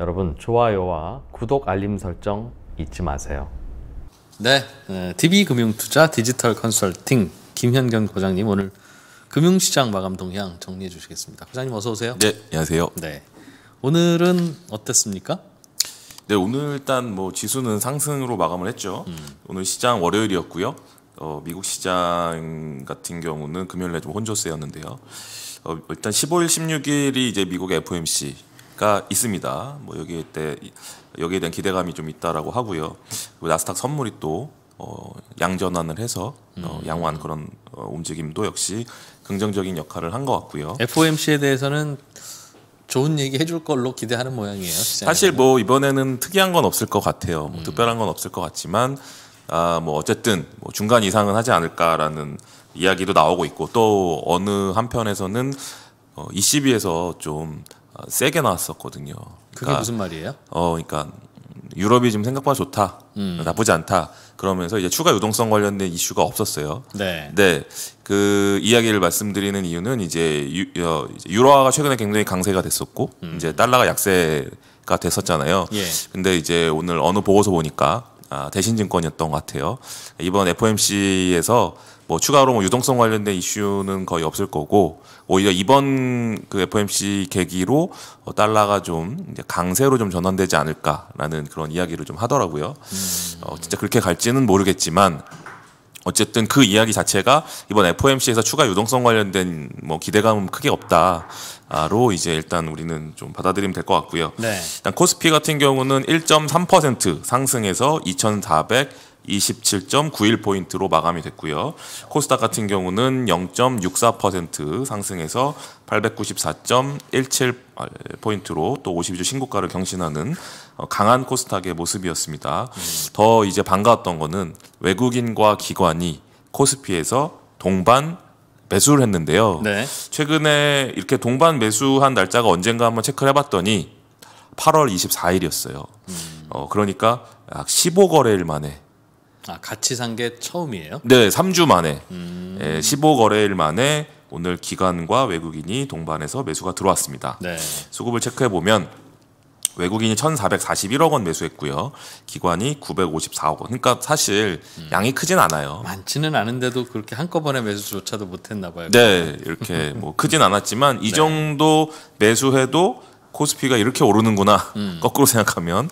여러분 좋아요와 구독 알림 설정 잊지 마세요. 네, DB금융투자 디지털 컨설팅 김현경 과장님 오늘 금융시장 마감 동향 정리해 주시겠습니다. 과장님 어서 오세요. 네, 안녕하세요. 네, 오늘은 어땠습니까? 네, 오늘 일단 뭐 지수는 상승으로 마감을 했죠. 음. 오늘 시장 월요일이었고요. 어, 미국 시장 같은 경우는 금요일에 좀 혼조세였는데요. 어, 일단 15일, 16일이 이제 미국 FOMC 가 있습니다. 뭐 여기에 때 여기에 대한 기대감이 좀 있다라고 하고요. 나스닥 선물이 또 어, 양전환을 해서 어, 음. 양호한 그런 어, 움직임도 역시 긍정적인 역할을 한 것 같고요. FOMC에 대해서는 좋은 얘기 해줄 걸로 기대하는 모양이에요. 사실 뭐 이번에는 특이한 건 없을 것 같아요. 뭐 음. 특별한 건 없을 것 같지만 아, 뭐 어쨌든 뭐 중간 이상은 하지 않을까라는 이야기도 나오고 있고 또 어느 한편에서는 어, ECB에서 좀 어, 세게 나왔었거든요. 그러니까, 그게 무슨 말이에요? 어, 그러니까 유럽이 지금 생각보다 좋다, 음. 나쁘지 않다. 그러면서 이제 추가 유동성 관련된 이슈가 없었어요. 네. 네. 그 이야기를 말씀드리는 이유는 이제, 유, 어, 유로화가 최근에 굉장히 강세가 됐었고 음. 이제 달러가 약세가 됐었잖아요. 예. 근데 이제 오늘 어느 보고서 보니까 아, 대신증권이었던 것 같아요. 이번 FOMC에서 뭐 추가로 뭐 유동성 관련된 이슈는 거의 없을 거고 오히려 이번 그 FOMC 계기로 어 달러가 좀 이제 강세로 좀 전환되지 않을까라는 그런 이야기를 좀 하더라고요. 음. 어 진짜 그렇게 갈지는 모르겠지만 어쨌든 그 이야기 자체가 이번 FOMC에서 추가 유동성 관련된 뭐 기대감은 크게 없다로 이제 일단 우리는 좀 받아들이면 될 것 같고요. 네. 일단 코스피 같은 경우는 1.3% 상승해서 2,400 27.91포인트로 마감이 됐고요. 코스닥 같은 경우는 0.64% 상승해서 894.17포인트로 아, 또 52주 신고가를 경신하는 어, 강한 코스닥의 모습이었습니다. 음. 더 이제 반가웠던 거는 외국인과 기관이 코스피에서 동반 매수를 했는데요. 네. 최근에 이렇게 동반 매수한 날짜가 언젠가 한번 체크를 해봤더니 8월 24일이었어요. 음. 어, 그러니까 약 15거래일 만에 아 같이 산 게 처음이에요? 네, 3주 만에 음. 예, 15거래일 만에 오늘 기관과 외국인이 동반해서 매수가 들어왔습니다. 네. 수급을 체크해 보면 외국인이 1,441억 원 매수했고요. 기관이 954억 원. 그러니까 사실 음. 양이 크진 않아요. 많지는 않은데도 그렇게 한꺼번에 매수조차도 못했나 봐요. 네, 이렇게 뭐 크진 않았지만 이 네. 정도 매수해도 코스피가 이렇게 오르는구나 음. 거꾸로 생각하면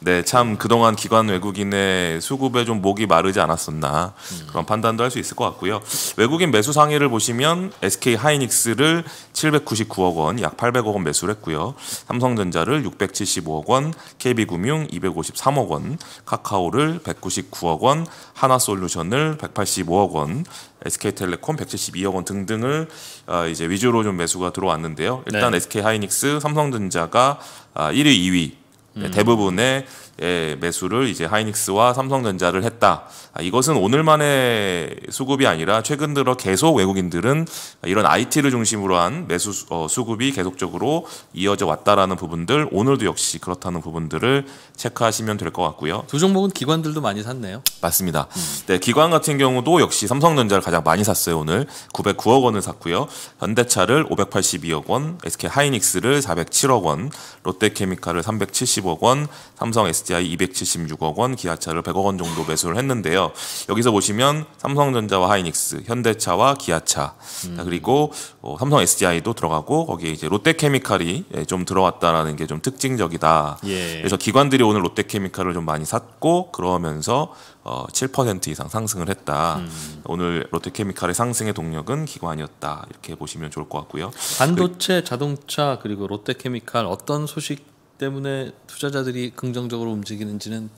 네 참 그동안 기관 외국인의 수급에 좀 목이 마르지 않았었나 음. 그런 판단도 할 수 있을 것 같고요 외국인 매수 상위를 보시면 SK 하이닉스를 799억 원 약 800억 원 매수를 했고요 삼성전자를 675억 원 KB금융 253억 원 카카오를 199억 원 하나솔루션을 185억 원 SK텔레콤 172억 원 등등을 아, 이제 위주로 좀 매수가 들어왔는데요. 일단 네. SK하이닉스, 삼성전자가 1위, 아, 2위 음. 네, 대부분의 예, 매수를 이제 하이닉스와 삼성전자를 했다. 아, 이것은 오늘만의 수급이 아니라 최근 들어 계속 외국인들은 이런 IT를 중심으로 한 매수 어, 수급이 계속적으로 이어져 왔다라는 부분들 오늘도 역시 그렇다는 부분들을 체크하시면 될 것 같고요. 두 종목은 기관들도 많이 샀네요. 맞습니다. 음. 네, 기관 같은 경우도 역시 삼성전자를 가장 많이 샀어요 오늘 909억 원을 샀고요. 현대차를 582억 원, SK 하이닉스를 407억 원, 롯데케미칼을 370억 7 0억 원, 삼성 SDI 276억 원, 기아차를 100억 원 정도 매수를 했는데요. 여기서 보시면 삼성전자와 하이닉스, 현대차와 기아차, 음. 그리고 어, 삼성 SDI도 들어가고 거기에 이제 롯데케미칼이 예, 좀 들어왔다라는 게 좀 특징적이다. 예. 그래서 기관들이 오늘 롯데케미칼을 좀 많이 샀고 그러면서 어, 7% 이상 상승을 했다. 음. 오늘 롯데케미칼의 상승의 동력은 기관이었다. 이렇게 보시면 좋을 것 같고요. 반도체, 자동차 그리고 롯데케미칼 어떤 소식 때문에 투자자들이 긍정적으로 움직이는지는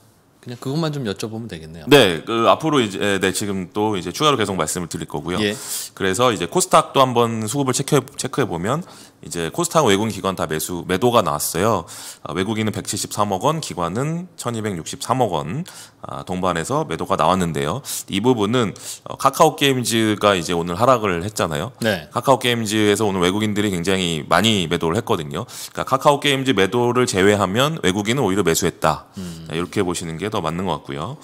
그냥 그것만 좀 여쭤보면 되겠네요. 네, 그 앞으로 이제 네 지금 또 이제 추가로 계속 말씀을 드릴 거고요. 예. 그래서 이제 코스닥도 한번 수급을 체크해, 체크해 보면 이제 코스닥 외국인 기관 다 매수 매도가 나왔어요. 아, 외국인은 173억 원, 기관은 1,263억 원 아, 동반해서 매도가 나왔는데요. 이 부분은 어, 카카오 게임즈가 이제 오늘 하락을 했잖아요. 네. 카카오 게임즈에서 오늘 외국인들이 굉장히 많이 매도를 했거든요. 그러니까 카카오 게임즈 매도를 제외하면 외국인은 오히려 매수했다. 음. 이렇게 보시는 게더 맞는 것 같고요.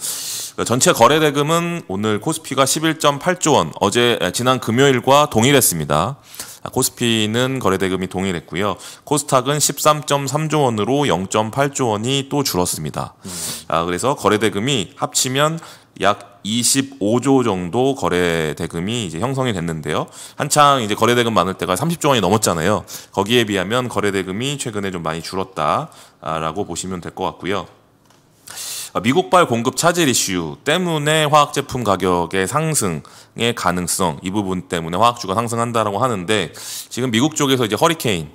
그러니까 전체 거래 대금은 오늘 코스피가 11.8조 원, 어제 지난 금요일과 동일했습니다. 아, 코스피는 거래 대금이 동일했고요. 코스닥은 13.3조 원으로 0.8조 원이 또 줄었습니다. 아, 그래서 거래 대금이 합치면 약 25조 정도 거래 대금이 이제 형성이 됐는데요. 한창 이제 거래 대금 많을 때가 30조 원이 넘었잖아요. 거기에 비하면 거래 대금이 최근에 좀 많이 줄었다라고 보시면 될 것 같고요. 아, 미국발 공급 차질 이슈 때문에 화학 제품 가격의 상승의 가능성 이 부분 때문에 화학주가 상승한다라고 하는데 지금 미국 쪽에서 이제 허리케인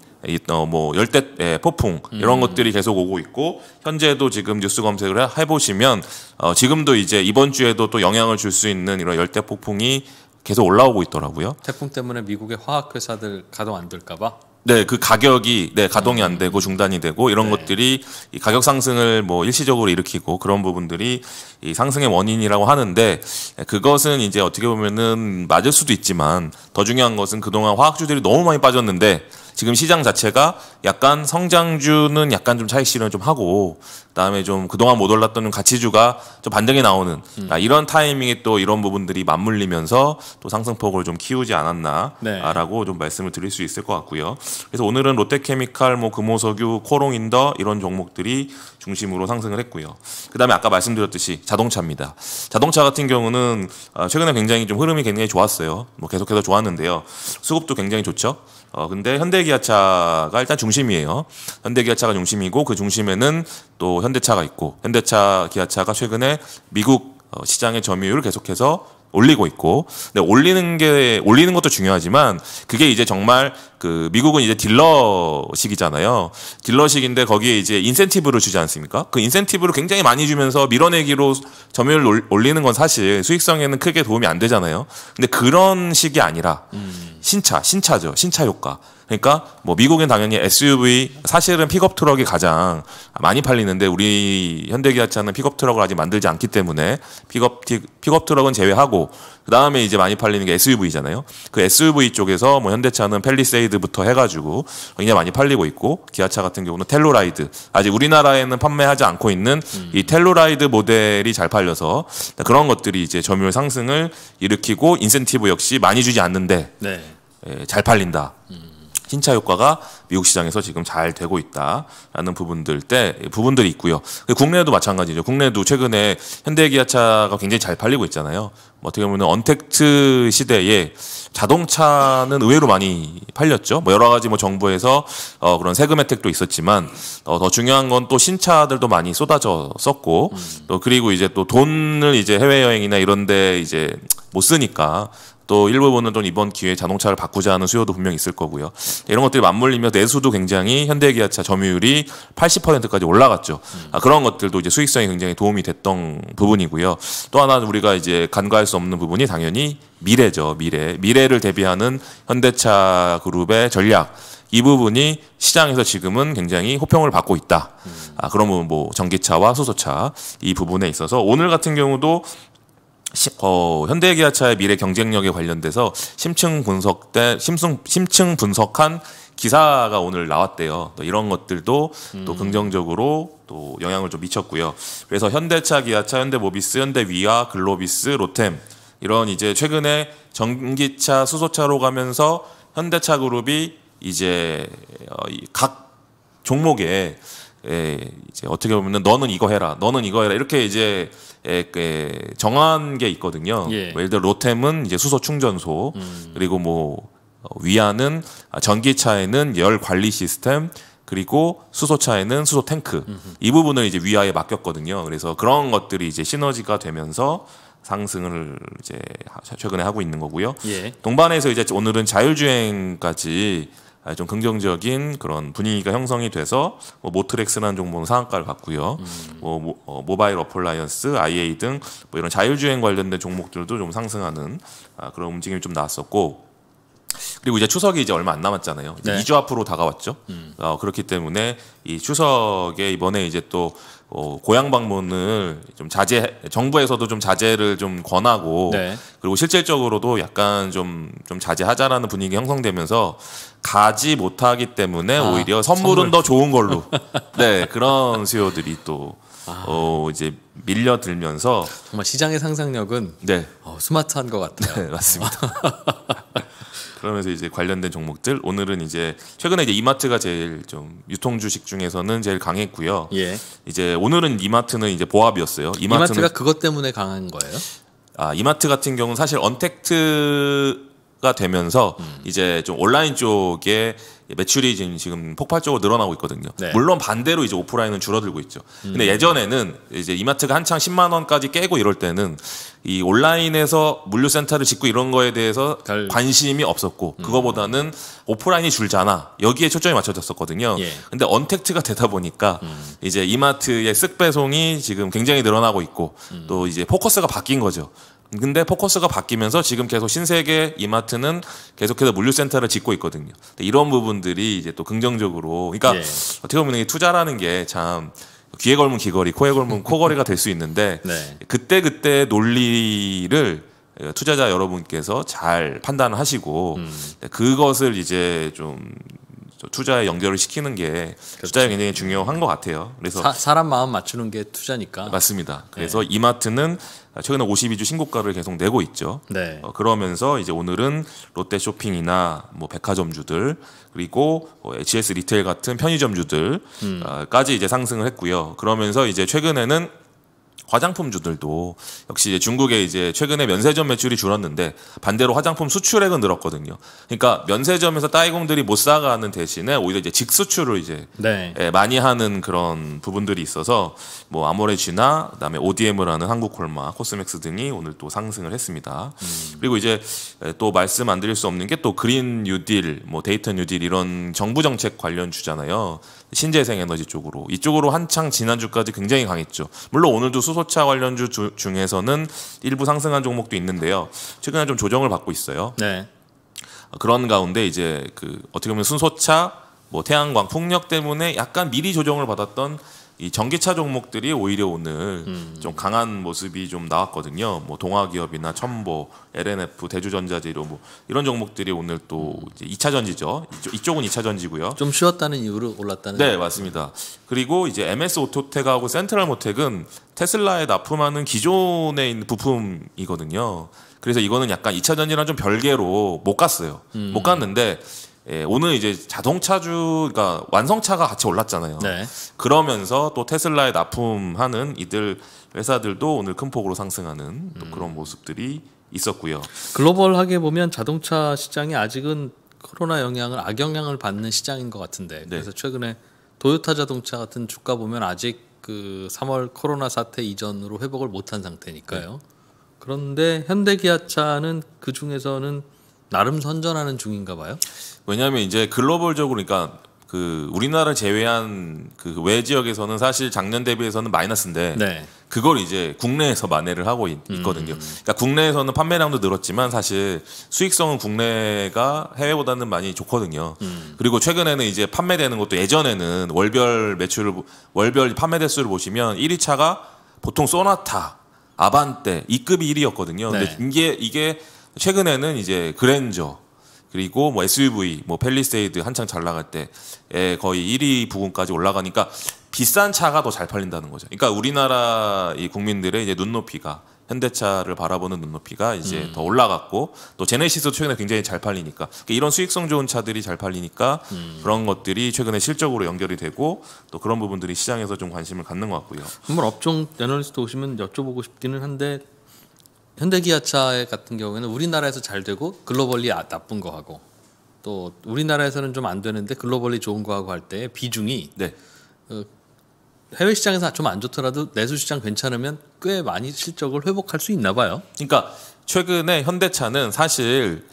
어, 뭐 열대 예, 폭풍 이런 음. 것들이 계속 오고 있고 현재도 지금 뉴스 검색을 해 보시면 어 지금도 이제 이번 주에도 또 영향을 줄 수 있는 이런 열대 폭풍이 계속 올라오고 있더라고요. 태풍 때문에 미국의 화학 회사들 가동 안 될까 봐. 네, 그 가격이 네 가동이 안 음. 되고 중단이 되고 이런 네. 것들이 이 가격 상승을 뭐 일시적으로 일으키고 그런 부분들이 이 상승의 원인이라고 하는데 그것은 이제 어떻게 보면은 맞을 수도 있지만 더 중요한 것은 그동안 화학주들이 너무 많이 빠졌는데 지금 시장 자체가 약간 성장주는 약간 좀 차익 실현을 좀 하고 그다음에 좀 그동안 못 올랐던 가치주가 좀 반등이 나오는 음. 아, 이런 타이밍에 또 이런 부분들이 맞물리면서 또 상승폭을 좀 키우지 않았나라고 네. 좀 말씀을 드릴 수 있을 것 같고요. 그래서 오늘은 롯데케미칼, 뭐 금호석유, 코롱인더 이런 종목들이 중심으로 상승을 했고요. 그다음에 아까 말씀드렸듯이 자동차입니다. 자동차 같은 경우는 어, 최근에 굉장히 좀 흐름이 굉장히 좋았어요. 뭐 계속해서 좋았는데요. 수급도 굉장히 좋죠. 어, 근데 현대기아차가 일단 중심이에요. 현대기아차가 중심이고 그 중심에는 또 현대차가 있고 현대차 기아차가 최근에 미국 어, 시장의 점유율을 계속해서 올리고 있고 근데 올리는 게 올리는 것도 중요하지만 그게 이제 정말 그 미국은 이제 딜러식이잖아요. 딜러식인데 거기에 이제 인센티브를 주지 않습니까? 그 인센티브를 굉장히 많이 주면서 밀어내기로 점유율 올리는 건 사실 수익성에는 크게 도움이 안 되잖아요. 근데 그런 식이 아니라 음. 신차, 신차죠. 신차 효과. 그러니까 뭐미국엔 당연히 SUV 사실은 픽업 트럭이 가장 많이 팔리는데 우리 현대기아차는 픽업 트럭을 아직 만들지 않기 때문에 픽업 픽업 트럭은 제외하고 그 다음에 이제 많이 팔리는 게 SUV잖아요. 그 SUV 쪽에서 뭐 현대차는 펠리세이드부터 해가지고 굉장히 많이 팔리고 있고 기아차 같은 경우는 텔로라이드 아직 우리나라에는 판매하지 않고 있는 이 음. 텔로라이드 모델이 잘 팔려서 그런 것들이 이제 점유율 상승을 일으키고 인센티브 역시 많이 주지 않는데 네. 예, 잘 팔린다. 음. 신차 효과가 미국 시장에서 지금 잘 되고 있다라는 부분들 때 부분들이 있고요. 국내도 에 마찬가지죠. 국내도 최근에 현대기아차가 굉장히 잘 팔리고 있잖아요. 뭐 어떻게 보면 언택트 시대에 자동차는 의외로 많이 팔렸죠. 뭐 여러 가지 뭐 정부에서 어 그런 세금 혜택도 있었지만 어더 중요한 건 또 신차들도 많이 쏟아졌었고 음. 또 그리고 이제 또 돈을 이제 해외 여행이나 이런데 이제 못 쓰니까 또 일부분은 또 이번 기회에 자동차를 바꾸자 않은 수요도 분명히 있을 거고요. 이런 것들이 맞물리며 내수도 굉장히 현대기아차 점유율이 80%까지 올라갔죠. 아, 그런 것들도 이제 수익성이 굉장히 도움이 됐던 부분이고요. 또 하나 우리가 이제 간과할 수 없는 부분이 당연히 미래죠. 미래. 미래를 대비하는 현대차 그룹의 전략. 이 부분이 시장에서 지금은 굉장히 호평을 받고 있다. 아, 그러면 뭐 전기차와 수소차 이 부분에 있어서 오늘 같은 경우도 어, 현대기아차의 미래 경쟁력에 관련돼서 심층 분석된 심층 심층 분석한 기사가 오늘 나왔대요. 또 이런 것들도 음. 또 긍정적으로 또 영향을 좀 미쳤고요. 그래서 현대차, 기아차, 현대모비스, 현대위아, 글로비스, 로템 이런 이제 최근에 전기차, 수소차로 가면서 현대차 그룹이 이제 어, 각 종목에 에, 예, 이제 어떻게 보면은 너는 이거 해라, 너는 이거 해라 이렇게 이제 에, 예, 에, 그 정한 게 있거든요. 예. 뭐 를 들어 로템은 이제 수소 충전소 음. 그리고 뭐 어, 위안은 전기차에는 열 관리 시스템 그리고 수소차에는 수소 탱크 이 부분을 이제 위아에 맡겼거든요. 그래서 그런 것들이 이제 시너지가 되면서 상승을 이제 최근에 하고 있는 거고요. 예. 동반해서 이제 오늘은 자율주행까지 아, 좀 긍정적인 그런 분위기가 형성이 돼서 뭐 모트렉스라는 종목은 상한가를 갔고요. 음. 뭐, 모, 어, 바일 어플라이언스, IA 등뭐 이런 자율주행 관련된 종목들도 좀 상승하는 아, 그런 움직임이 좀 나왔었고 그리고 이제 추석이 이제 얼마 안 남았잖아요. 이제 네. 2주 앞으로 다가왔죠. 음. 어, 그렇기 때문에 이 추석에 이번에 이제 또 어, 고향 방문을 좀 자제 정부에서도 좀 자제를 좀 권하고 네. 그리고 실질적으로도 약간 좀 좀 자제하자라는 분위기 형성되면서 가지 못하기 때문에 아, 오히려 선물은 선물. 더 좋은 걸로 네 그런 수요들이 또 아. 어, 이제 밀려들면서 정말 시장의 상상력은 네. 어, 스마트한 것 같아요. 네, 맞습니다. 그러면서 이제 관련된 종목들 오늘은 이제 최근에 이제 이마트가 제일 좀 유통 주식 중에서는 제일 강했고요. 예. 이제 오늘은 이마트는 이제 보합이었어요. 이마트가 그것 때문에 강한 거예요? 아 이마트 같은 경우는 사실 언택트 가 되면서 음. 이제 좀 온라인 쪽에 매출이 지금, 지금 폭발적으로 늘어나고 있거든요. 네. 물론 반대로 이제 오프라인은 줄어들고 있죠. 음. 근데 예전에는 이제 이마트가 한창 10만 원까지 깨고 이럴 때는 이 온라인에서 물류센터를 짓고 이런 거에 대해서 달... 관심이 없었고 음. 그거보다는 오프라인이 줄잖아 여기에 초점이 맞춰졌었거든요. 예. 근데 언택트가 되다 보니까 음. 이제 이마트의 쓱 배송이 지금 굉장히 늘어나고 있고 음. 또 이제 포커스가 바뀐 거죠. 근데 포커스가 바뀌면서 지금 계속 신세계 이마트는 계속해서 물류센터를 짓고 있거든요. 이런 부분들이 이제 또 긍정적으로, 그러니까 예. 어떻게 보면 투자라는 게 참 귀에 걸면 귀걸이, 코에 걸면 코걸이가 될 수 있는데 네. 그때 그때 논리를 투자자 여러분께서 잘 판단하시고 음. 그것을 이제 좀 투자에 연결을 시키는 게 그렇죠. 투자에 굉장히 중요한 것 같아요. 그래서 사, 람 마음 맞추는 게 투자니까 맞습니다. 네. 그래서 네. 이마트는 최근에 52주 신고가를 계속 내고 있죠. 네. 어, 그러면서 이제 오늘은 롯데 쇼핑이나 뭐 백화점주들 그리고 어, 뭐 GS 리테일 같은 편의점주들까지 음. 어, 이제 상승을 했고요. 그러면서 이제 최근에는 화장품주들도 역시 중국에 이제 최근에 면세점 매출이 줄었는데 반대로 화장품 수출액은 늘었거든요. 그러니까 면세점에서 따이공들이 못 사가는 대신에 오히려 이제 직수출을 이제 네. 예, 많이 하는 그런 부분들이 있어서 뭐 아모레지나 그다음에 ODM을 하는 한국콜마, 코스맥스 등이 오늘 또 상승을 했습니다. 음. 그리고 이제 예, 또 말씀 안 드릴 수 없는 게 또 그린 뉴딜, 뭐 데이터 뉴딜 이런 정부 정책 관련 주잖아요. 신재생 에너지 쪽으로 이쪽으로 한창 지난주까지 굉장히 강했죠. 물론 오늘도 수소차 관련주 주, 중에서는 일부 상승한 종목도 있는데요. 최근에 좀 조정을 받고 있어요. 네. 그런 가운데 이제 그 어떻게 보면 순소차 뭐 태양광 풍력 때문에 약간 미리 조정을 받았던 이 전기차 종목들이 오히려 오늘 음. 좀 강한 모습이 좀 나왔거든요. 뭐 동아기업이나 첨보, LNF, 대주전자재료 뭐 이런 종목들이 오늘 또 음. 이제 2차 전지죠. 이쪽, 은 2차 전지고요. 좀 쉬었다는 이유로 올랐다는. 네, 맞습니다. 그리고 이제 MS 오토텍하고 센트럴 모텍은 테슬라에 납품하는 기존에 있는 부품이거든요. 그래서 이거는 약간 2차 전지랑 좀 별개로 못 갔어요. 음. 못 갔는데 예, 오늘 이제 자동차주, 그러니까 완성차가 같이 올랐잖아요. 네. 그러면서 또 테슬라에 납품하는 이들 회사들도 오늘 큰 폭으로 상승하는 또 음. 그런 모습들이 있었고요. 글로벌하게 보면 자동차 시장이 아직은 코로나 영향을 악영향을 받는 시장인 것 같은데 네. 그래서 최근에 도요타 자동차 같은 주가 보면 아직 그 3월 코로나 사태 이전으로 회복을 못한 상태니까요. 네. 그런데 현대기아차는 그 중에서는 나름 선전하는 중인가 봐요. 왜냐하면 이제 글로벌적으로 그러니까 그 우리나라 제외한 그 외 지역에서는 사실 작년 대비해서는 마이너스인데 네. 그걸 이제 국내에서 만회를 하고 있, 거든요 음. 그러니까 국내에서는 판매량도 늘었지만 사실 수익성은 국내가 해외보다는 많이 좋거든요. 음. 그리고 최근에는 이제 판매되는 것도 예전에는 월별 매출 월별 판매 대수를 보시면 1위차가 보통 쏘나타, 아반떼, E급이 1위였거든요. 네. 근데 이게 이게 최근에는 이제 그랜저 그리고 뭐 SUV, 뭐 펠리세이드 한창 잘 나갈 때에 거의 1위 부분까지 올라가니까 비싼 차가 더 잘 팔린다는 거죠. 그러니까 우리나라 이 국민들의 이제 눈높이가 현대차를 바라보는 눈높이가 이제 음. 더 올라갔고 또 제네시스도 최근에 굉장히 잘 팔리니까 그러니까 이런 수익성 좋은 차들이 잘 팔리니까 음. 그런 것들이 최근에 실적으로 연결이 되고 또 그런 부분들이 시장에서 좀 관심을 갖는 것 같고요. 한번 업종 애널리스트 오시면 여쭤보고 싶기는 한데 현대기아차 같은 경우에는 우리나라에서 잘 되고 글로벌리 아, 나쁜 거하고 또 우리나라에서는 좀 안 되는데 글로벌리 좋은 거하고 할 때 비중이 네. 어, 해외 시장에서 좀 안 좋더라도 내수 시장 괜찮으면 꽤 많이 실적을 회복할 수 있나 봐요. 그러니까 최근에 현대차는 사실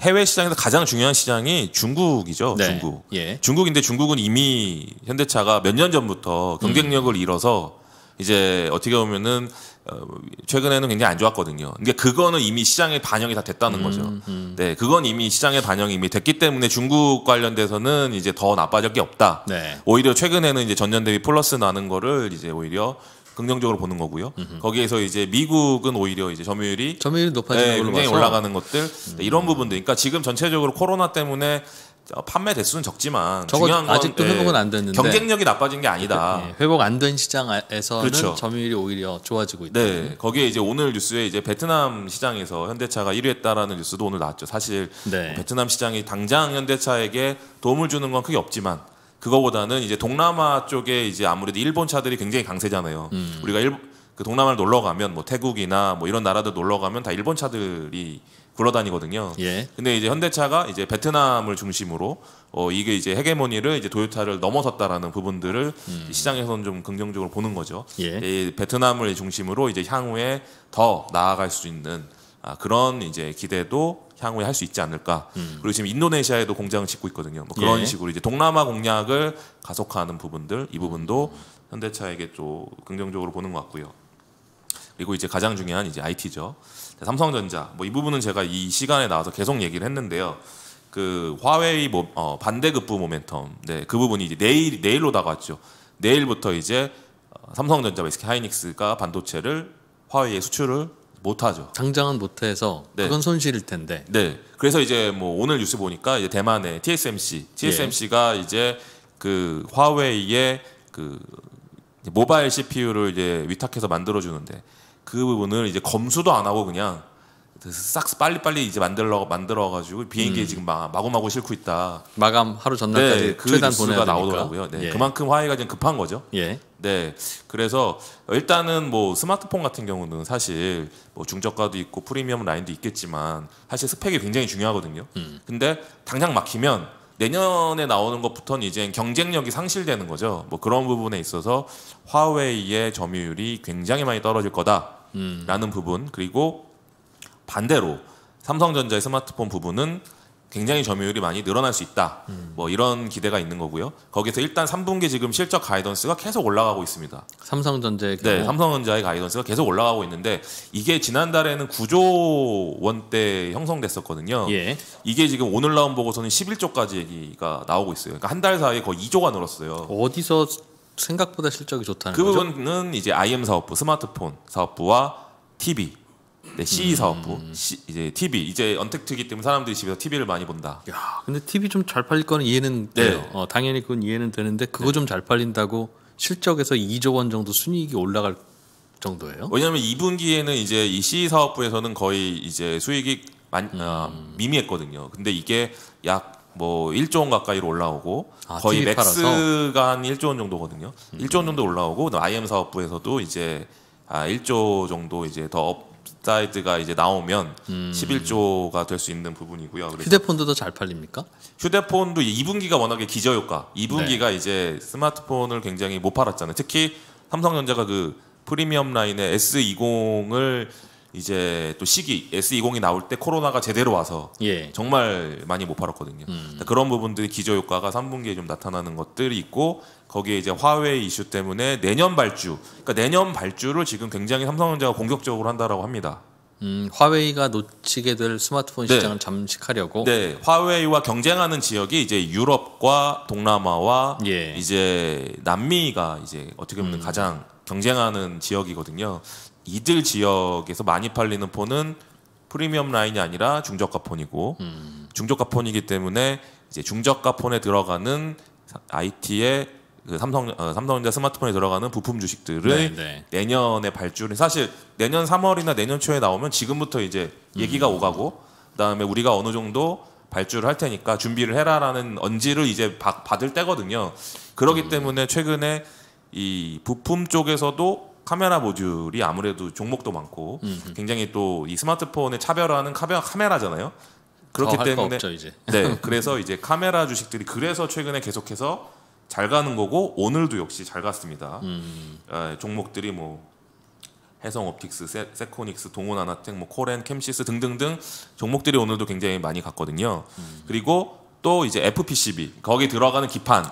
해외 시장에서 가장 중요한 시장이 중국이죠. 네. 중국. 예. 중국인데 중국은 이미 현대차가 몇 년 전부터 경쟁력을 음. 잃어서 이제 어떻게 보면은 어, 최근에는 굉장히 안 좋았거든요. 근데 그거는 이미 시장에 반영이 다 됐다는 음, 거죠. 음. 네, 그건 이미 시장에 반영이 이미 됐기 때문에 중국 관련돼서는 이제 더 나빠질 게 없다. 네. 오히려 최근에는 이제 전년 대비 플러스 나는 거를 이제 오히려 긍정적으로 보는 거고요. 음흠. 거기에서 이제 미국은 오히려 이제 점유율이 점유율 높아지는 네, 굉장히 봐서. 올라가는 것들 음. 네, 이런 음. 부분들. 그러니까 지금 전체적으로 코로나 때문에 어, 판매 대수는 적지만 중요한 건 아직도 예, 회복은 안 됐는데 경쟁력이 나빠진 게 아니다. 예, 회복 안 된 시장에서는 그렇죠. 점유율이 오히려 좋아지고 있다. 네, 거기에 이제 오늘 뉴스에 이제 베트남 시장에서 현대차가 1위했다라는 뉴스도 오늘 나왔죠. 사실 네. 베트남 시장이 당장 현대차에게 도움을 주는 건 크게 없지만 그거보다는 이제 동남아 쪽에 이제 아무래도 일본 차들이 굉장히 강세잖아요. 음. 우리가 일그 동남아를 놀러 가면 뭐 태국이나 뭐 이런 나라들 놀러 가면 다 일본 차들이 굴러다니거든요. 예. 근데 이제 현대차가 이제 베트남을 중심으로 어 이게 이제 헤게모니를 이제 도요타를 넘어섰다라는 부분들을 음. 시장에서는 좀 긍정적으로 보는 거죠. 예. 이 베트남을 중심으로 이제 향후에 더 나아갈 수 있는 아, 그런 이제 기대도 향후에 할 수 있지 않을까. 음. 그리고 지금 인도네시아에도 공장을 짓고 있거든요. 뭐 그런 예. 식으로 이제 동남아 공략을 가속화하는 부분들 이 부분도 현대차에게 또 긍정적으로 보는 것 같고요. 그리고 이제 가장 중요한 이제 IT죠. 삼성전자. 뭐 이 부분은 제가 이 시간에 나와서 계속 얘기를 했는데요. 그 화웨이 뭐, 어, 반대급부 모멘텀. 네, 그 부분이 이제 내일 내일로 다가왔죠. 내일부터 이제 어, 삼성전자, SK 하이닉스가 반도체를 화웨이에 수출을 못하죠. 당장은 못해서 네. 그건 손실일 텐데. 네. 그래서 이제 뭐 오늘 뉴스 보니까 이제 대만의 TSMC, TSMC가 예. 이제 그 화웨이의 그 모바일 CPU를 이제 위탁해서 만들어 주는데 그 부분을 이제 검수도 안 하고 그냥 그 싹 빨리빨리 이제 만들러 만들어 가지고 비행기에 음. 지금 마구마구 싣고 있다. 마감 하루 전날까지 네, 그 최단 보내가 나오더라고요. 네, 예. 그만큼 화해가 좀 급한 거죠. 예. 네. 그래서 일단은 뭐 스마트폰 같은 경우는 사실 뭐 중저가도 있고 프리미엄 라인도 있겠지만 사실 스펙이 굉장히 중요하거든요. 음. 근데 당장 막히면 내년에 나오는 것부터는 이제 경쟁력이 상실되는 거죠. 뭐 그런 부분에 있어서 화웨이의 점유율이 굉장히 많이 떨어질 거다. 라는 부분 그리고 반대로 삼성전자의 스마트폰 부분은 굉장히 점유율이 많이 늘어날 수 있다. 음. 뭐 이런 기대가 있는 거고요. 거기서 일단 3분기 지금 실적 가이던스가 계속 올라가고 있습니다. 삼성전자의 네, 경우. 네, 삼성전자의 가이던스가 계속 올라가고 있는데 이게 지난달에는 9조 원대 형성됐었거든요. 예. 이게 지금 오늘 나온 보고서는 11조까지 얘기가 나오고 있어요. 그러니까 한 달 사이에 거의 2조가 늘었어요. 어디서 생각보다 실적이 좋다는 그 거죠? 부분은 이제 IM 사업부, 스마트폰 사업부와 TV, 네, CE 음. 사업부, C, 이제 TV 이제 언택트기 때문에 사람들이 집에서 TV를 많이 본다. 야, 근데 TV 좀 잘 팔릴 거는 이해는 네. 돼요. 어, 당연히 그건 이해는 되는데 그거 네. 좀잘 팔린다고 실적에서 2조 원 정도 순이익이 올라갈 정도예요? 왜냐하면 2분기에는 이제 이 CE 사업부에서는 거의 이제 수익이 만, 아, 음. 어, 미미했거든요. 근데 이게 약뭐 1조 원 가까이로 올라오고 아, 거의 t 맥스가 한 1조 원 정도거든요. 음. 1조 원 정도 올라오고 IM 사업부에서도 이제 아 1조 정도 이제 더 업사이드가 이제 나오면 음. 11조가 될 수 있는 부분이고요. 휴대폰도 더 잘 팔립니까? 휴대폰도 2분기가 워낙에 기저효과. 2분기가 네. 이제 스마트폰을 굉장히 못 팔았잖아요. 특히 삼성전자가 그 프리미엄 라인의 S20을 이제 또 시기 S20이 나올 때 코로나가 제대로 와서 예. 정말 많이 못 팔았거든요. 음. 그런 부분들이 기저 효과가 3분기에 좀 나타나는 것들이 있고 거기에 이제 화웨이 이슈 때문에 내년 발주, 그러니까 내년 발주를 지금 굉장히 삼성전자가 공격적으로 한다라고 합니다. 음, 화웨이가 놓치게 될 스마트폰 네. 시장을 잠식하려고. 네, 화웨이와 경쟁하는 지역이 이제 유럽과 동남아와 예. 이제 남미가 이제 어떻게 보면 음. 가장 경쟁하는 지역이거든요. 이들 지역에서 많이 팔리는 폰은 프리미엄 라인이 아니라 중저가 폰이고 음. 중저가 폰이기 때문에 이제 중저가 폰에 들어가는 IT의 그 삼성 어, 삼성전자 스마트폰에 들어가는 부품 주식들을 네네. 네. 내년에 발주를 사실 내년 3월이나 내년 초에 나오면 지금부터 이제 얘기가 음. 오가고 그다음에 우리가 어느 정도 발주를 할 테니까 준비를 해라라는 언지를 이제 받, 받을 때거든요. 그러기 음. 때문에 최근에 이 부품 쪽에서도 카메라 모듈이 아무래도 종목도 많고 음흠. 굉장히 또 이스마트폰에 차별화는 하 카메라, 잖아요 그렇기 때문에 없죠, 네 그래서 이제 카메라 주식들이 그래서 최근에 계속해서 잘 가는 거고 오늘도 역시 잘 갔습니다. 음. 에, 아, 종목들이 뭐 해성 옵틱스, 세, 코닉스 동원 아나텍, 뭐 코렌, 캠시스 등등등 종목들이 오늘도 굉장히 많이 갔거든요. 음. 그리고 또 이제 FPCB 거기 들어가는 기판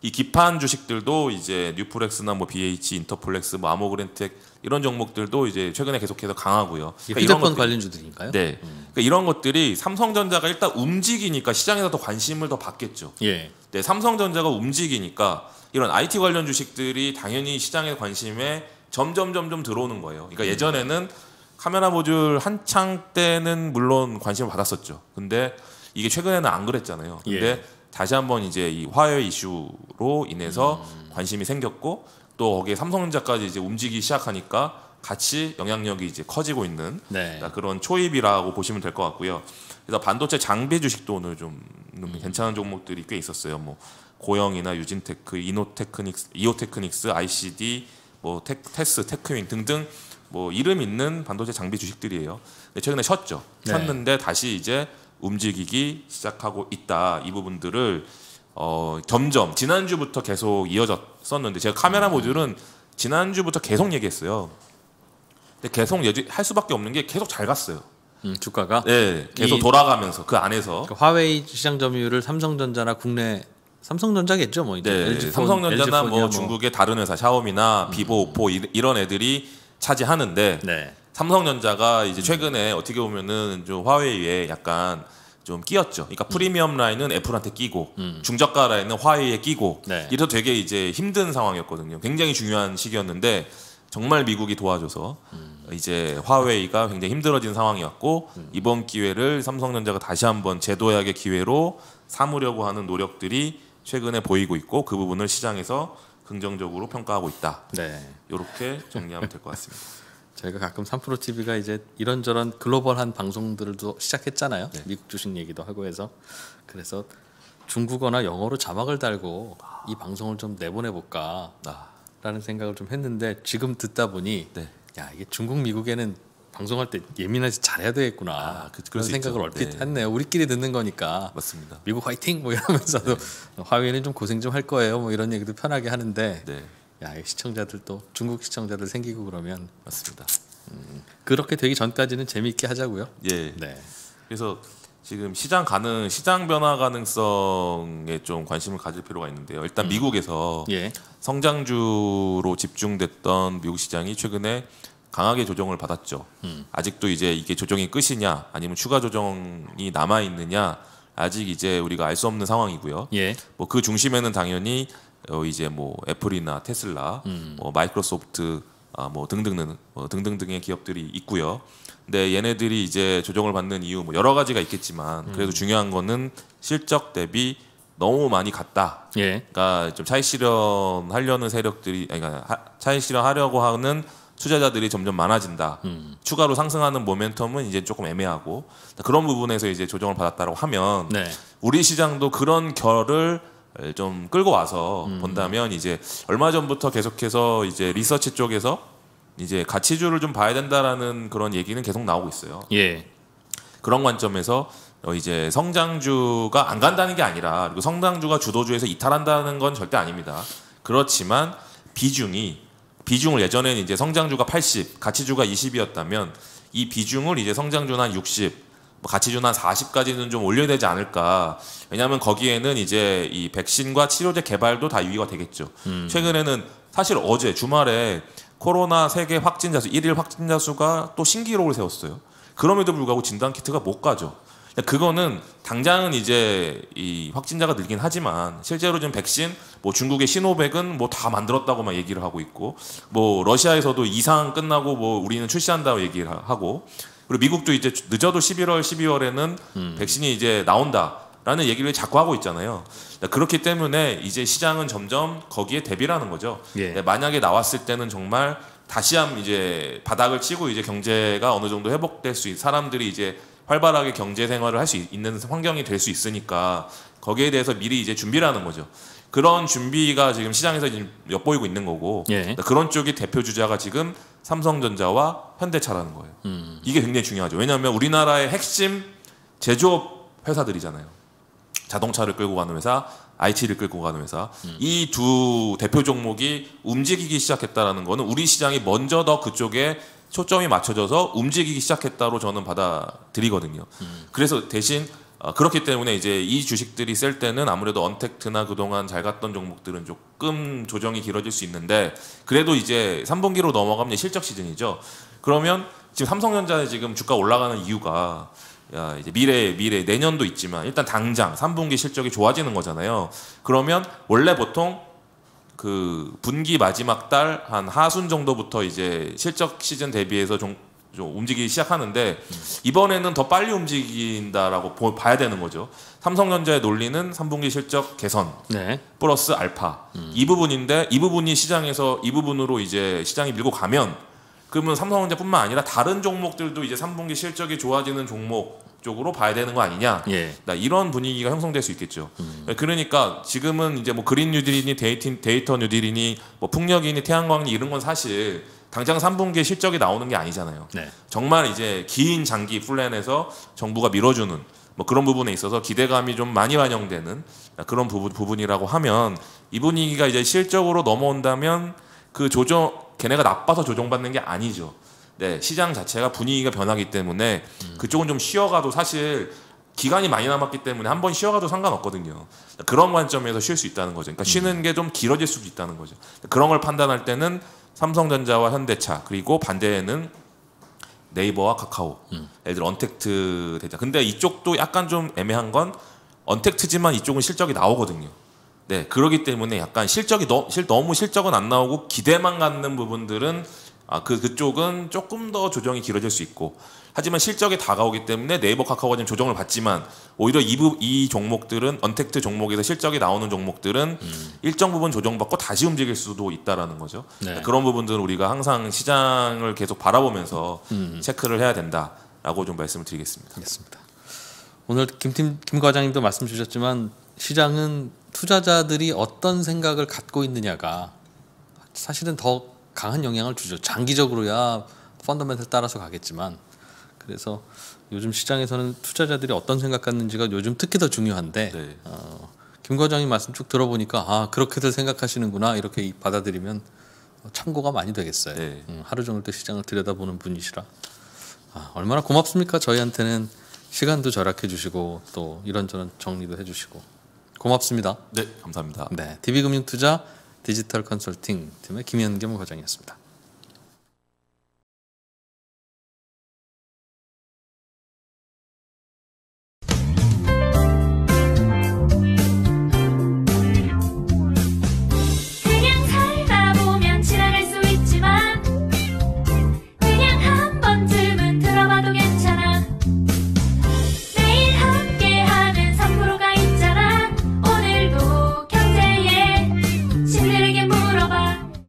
이 기판 주식들도 이제 뉴프렉스나 뭐 BH, 인터플렉스뭐 아모그랜텍 이런 종목들도 이제 최근에 계속해서 강하고요. 그러니까 이런 것들, 관련주들인가요? 네. 음. 그러니까 이런 것들이 삼성전자가 일단 움직이니까 시장에서 더 관심을 더 받겠죠. 예. 네, 삼성전자가 움직이니까 이런 IT 관련 주식들이 당연히 시장의 관심에 점점 점점 들어오는 거예요. 그러니까 음. 예전에는 카메라 모듈 한창 때는 물론 관심을 받았었죠. 근데 이게 최근에는 안 그랬잖아요. 근데 예. 다시 한번 이제 이 화해 이슈로 인해서 음. 관심이 생겼고 또 거기에 삼성전자까지 이제 움직이기 시작하니까 같이 영향력이 이제 커지고 있는 네. 그런 초입이라고 보시면 될 것 같고요. 그래서 반도체 장비 주식도 오늘 좀 음. 괜찮은 종목들이 꽤 있었어요. 뭐 고영이나 유진테크, 이노테크닉스, 이오테크닉스, ICD, 뭐 테, 테스, 테크윈 등등 뭐 이름 있는 반도체 장비 주식들이에요. 네, 최근에 쉬었죠. 쉬었는데 네. 다시 이제 움직이기 시작하고 있다. 이 부분들을 어, 점점 지난주부터 계속 이어졌었는데 제가 카메라 음. 모듈은 지난주부터 계속 얘기했어요. 근데 계속 할 수밖에 없는 게 계속 잘 갔어요. 음, 주가가 네, 계속 돌아가면서 그 안에서 그 화웨이 시장 점유율을 삼성전자나 국내 삼성전자겠죠, 뭐 이제 네, 폰 삼성전자나 l 뭐, 뭐, 중국의 다른 회사 샤오미나 비보, 음. 오포 이런 애들이 차지하는데 네. 삼성전자가 이제 최근에 어떻게 보면은 좀 화웨이에 약간 좀 끼었죠. 그러니까 음. 프리미엄 라인은 애플한테 끼고 음. 중저가 라인은 화웨이에 끼고 네. 이래서 되게 이제 힘든 상황이었거든요. 굉장히 중요한 시기였는데 정말 미국이 도와줘서 음. 이제 화웨이가 굉장히 힘들어진 상황이었고 음. 이번 기회를 삼성전자가 다시 한번 제도약의 기회로 삼으려고 하는 노력들이 최근에 보이고 있고 그 부분을 시장에서 긍정적으로 평가하고 있다. 네. 이렇게 정리하면 될 것 같습니다. 저희가 가끔 3프로 TV가 이제 이런저런 글로벌한 방송들도 시작했잖아요. 네. 미국 주식 얘기도 하고 해서 그래서 중국어나 영어로 자막을 달고 이 방송을 좀 내보내 볼까라는 아. 생각을 좀 했는데 지금 듣다 보니 네. 야 이게 중국 미국에는 방송할 때 예민하지 잘해야 되겠구나 아, 그, 런 생각을 있죠. 얼핏 네. 했네요. 우리끼리 듣는 거니까 맞습니다. 미국 화이팅 뭐 이러면서도 네. 화웨이는 좀 고생 좀 할 거예요. 뭐 이런 얘기도 편하게 하는데. 네. 야, 시청자들 또 중국 시청자들 생기고 그러면 맞습니다. 음, 그렇게 되기 전까지는 재미있게 하자고요. 예. 네. 그래서 지금 시장 가능 시장 변화 가능성에 좀 관심을 가질 필요가 있는데요. 일단 음. 미국에서 예. 성장주로 집중됐던 미국 시장이 최근에 강하게 조정을 받았죠. 음. 아직도 이제 이게 조정이 끝이냐 아니면 추가 조정이 남아 있느냐 아직 이제 우리가 알 수 없는 상황이고요. 예. 뭐 그 중심에는 당연히 어 이제 뭐 애플이나 테슬라, 음. 뭐 마이크로소프트 아뭐 등등등 어 등등 등의 기업들이 있고요. 근데 얘네들이 이제 조정을 받는 이유 뭐 여러 가지가 있겠지만 음. 그래도 중요한 거는 실적 대비 너무 많이 갔다. 예. 그러니까 좀 차익 실현하려는 세력들이 아니 그러니까 차익 실현하려고 하는 투자자들이 점점 많아진다. 음. 추가로 상승하는 모멘텀은 이제 조금 애매하고 그러니까 그런 부분에서 이제 조정을 받았다라고 하면 네. 우리 시장도 그런 결을 예, 좀 끌고 와서 음. 본다면 이제 얼마 전부터 계속해서 이제 리서치 쪽에서 이제 가치주를 좀 봐야 된다라는 그런 얘기는 계속 나오고 있어요. 예. 그런 관점에서 어, 이제 성장주가 안 간다는 게 아니라 그리고 성장주가 주도주에서 이탈한다는 건 절대 아닙니다. 그렇지만 비중이 비중을 예전에는 이제 성장주가 80, 가치주가 20이었다면 이 비중을 이제 성장주는 한 60, 가치준 뭐 한 40까지는 좀 올려야 되지 않을까. 왜냐하면 거기에는 이제 이 백신과 치료제 개발도 다 유의가 되겠죠. 음. 최근에는 사실 어제 주말에 코로나 세계 확진자 수 1일 확진자 수가 또 신기록을 세웠어요. 그럼에도 불구하고 진단 키트가 못 가죠. 그거는 당장은 이제 이 확진자가 늘긴 하지만 실제로 지금 백신 뭐 중국의 신호백은뭐 다 만들었다고 만 얘기를 하고 있고 뭐 러시아에서도 이상 끝나고 뭐 우리는 출시한다고 얘기를 하고 그리고 미국도 이제 늦어도 11월, 12월에는 음. 백신이 이제 나온다라는 얘기를 자꾸 하고 있잖아요. 그렇기 때문에 이제 시장은 점점 거기에 대비라는 거죠. 예. 네, 만약에 나왔을 때는 정말 다시 한 이제 바닥을 치고 이제 경제가 어느 정도 회복될 수 있, 사람들이 이제 활발하게 경제 생활을 할 수 있는 환경이 될 수 있으니까 거기에 대해서 미리 이제 준비라는 거죠. 그런 준비가 지금 시장에서 지금 엿보이고 있는 거고 예. 그러니까 그런 쪽이 대표 주자가 지금 삼성전자와 현대차라는 거예요. 음. 이게 굉장히 중요하죠. 왜냐하면 우리나라의 핵심 제조업 회사들이잖아요. 자동차를 끌고 가는 회사, IT를 끌고 가는 회사. 음. 이두 대표 종목이 움직이기 시작했다라는 거는 우리 시장이 먼저 더 그쪽에 초점이 맞춰져서 움직이기 시작했다로 저는 받아들이거든요. 음. 그래서 대신 아, 그렇기 때문에 이제 이 주식들이 셀 때는 아무래도 언택트나 그동안 잘 갔던 종목들은 조금 조정이 길어질 수 있는데 그래도 이제 3분기로 넘어가면 실적 시즌이죠. 그러면 지금 삼성전자에 지금 주가 올라가는 이유가 야 이제 미래 미래 내년도 있지만 일단 당장 3분기 실적이 좋아지는 거잖아요. 그러면 원래 보통 그 분기 마지막 달 한 하순 정도부터 이제 실적 시즌 대비해서 좀좀 움직이기 시작하는데 이번에는 더 빨리 움직인다라고 보, 봐야 되는 거죠. 삼성전자의 논리는 3분기 실적 개선 네. 플러스 알파 음. 이 부분인데 이 부분이 시장에서 이 부분으로 이제 시장이 밀고 가면 그러면 삼성전자뿐만 아니라 다른 종목들도 이제 3분기 실적이 좋아지는 종목 쪽으로 봐야 되는 거 아니냐. 예. 이런 분위기가 형성될 수 있겠죠. 음. 네, 그러니까 지금은 이제 뭐 그린 뉴딜이니 데이터, 데이터 뉴딜이니 뭐 풍력이니 태양광이 이런 건 사실 당장 3분기 에 실적이 나오는 게 아니잖아요. 네. 정말 이제 긴 장기 플랜에서 정부가 밀어주는 뭐 그런 부분에 있어서 기대감이 좀 많이 반영되는 그런 부분, 부분이라고 하면 이 분위기가 이제 실적으로 넘어온다면 그 조정 걔네가 나빠서 조정받는 게 아니죠. 네, 시장 자체가 분위기가 변하기 때문에 음. 그쪽은 좀 쉬어가도 사실 기간이 많이 남았기 때문에 한 번 쉬어가도 상관없거든요. 그런 관점에서 쉴 수 있다는 거죠. 그러니까 음. 쉬는 게 좀 길어질 수도 있다는 거죠. 그런 걸 판단할 때는 삼성전자와 현대차 그리고 반대에는 네이버와 카카오. 음. 예를 들어 언택트 대자. 근데 이쪽도 약간 좀 애매한 건 언택트지만 이쪽은 실적이 나오거든요. 네, 그러기 때문에 약간 실적이 너, 실, 너무 실적은 안 나오고 기대만 갖는 부분들은 아, 그, 그쪽은 조금 더 조정이 길어질 수 있고. 하지만 실적에 다가오기 때문에 네이버 카카오가 지금 조정을 받지만 오히려 이, 부, 이 종목들은 언택트 종목에서 실적이 나오는 종목들은 음. 일정 부분 조정받고 다시 움직일 수도 있다라는 거죠. 네. 그 그런 부분들은 우리가 항상 시장을 계속 바라보면서 음. 체크를 해야 된다라고 좀 말씀을 드리겠습니다. 알겠습니다. 오늘 김팀 김 과장님도 말씀 주셨지만 시장은 투자자들이 어떤 생각을 갖고 있느냐가 사실은 더 강한 영향을 주죠. 장기적으로야 펀더멘털 따라서 가겠지만 그래서 요즘 시장에서는 투자자들이 어떤 생각 갖는지가 요즘 특히 더 중요한데 네. 어, 김 과장님 말씀 쭉 들어보니까 아 그렇게들 생각하시는구나 이렇게 받아들이면 참고가 많이 되겠어요. 네. 음, 하루 종일 또 시장을 들여다보는 분이시라 아, 얼마나 고맙습니까 저희한테는 시간도 절약해 주시고 또 이런저런 정리도 해주시고 고맙습니다. 네 감사합니다. 네 DB금융투자 디지털 컨설팅 팀의 김현겸 과장이었습니다.